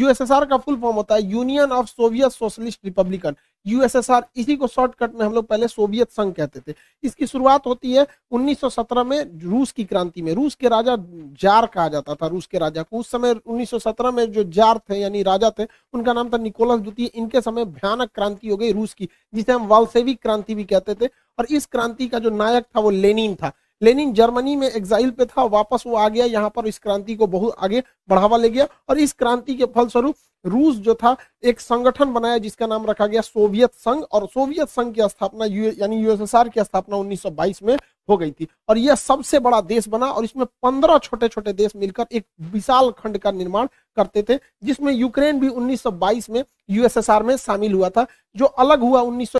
USSR का full form होता है Union of Soviet Socialist Republican USSR इसी को शॉर्टकट में हम लोग पहले सोवियत संघ कहते थे इसकी शुरुआत होती है 1917 में रूस की क्रांति में रूस के राजा जार कहा जाता था रूस के राजा को उस समय 1917 में जो जार थे यानी राजा थे उनका नाम था निकोलस द्वितीय इनके समय भयानक क्रांति हो गई रूस की जिसे हम वालसेविक क्रांति भी कहते थे और इस क्रांति का जो नायक था वो लेनिन था लेनिन जर्मनी में एग्जाइल पे था वापस वो आ गया यहाँ पर इस क्रांति को बहुत आगे बढ़ावा ले गया और इस क्रांति के फलस्वरूप रूस जो था एक संगठन बनाया जिसका नाम रखा गया सोवियत संघ और सोवियत संघ की स्थापना यू यानी यूएसएसआर की स्थापना 1922 में हो गई थी और यह सबसे बड़ा देश बना और इसमें पंद्रह छोटे छोटे देश मिलकर एक विशाल खंड का निर्माण करते थे जिसमें यूक्रेन भी उन्नीस में यूएसएसआर में शामिल हुआ था जो अलग हुआ उन्नीस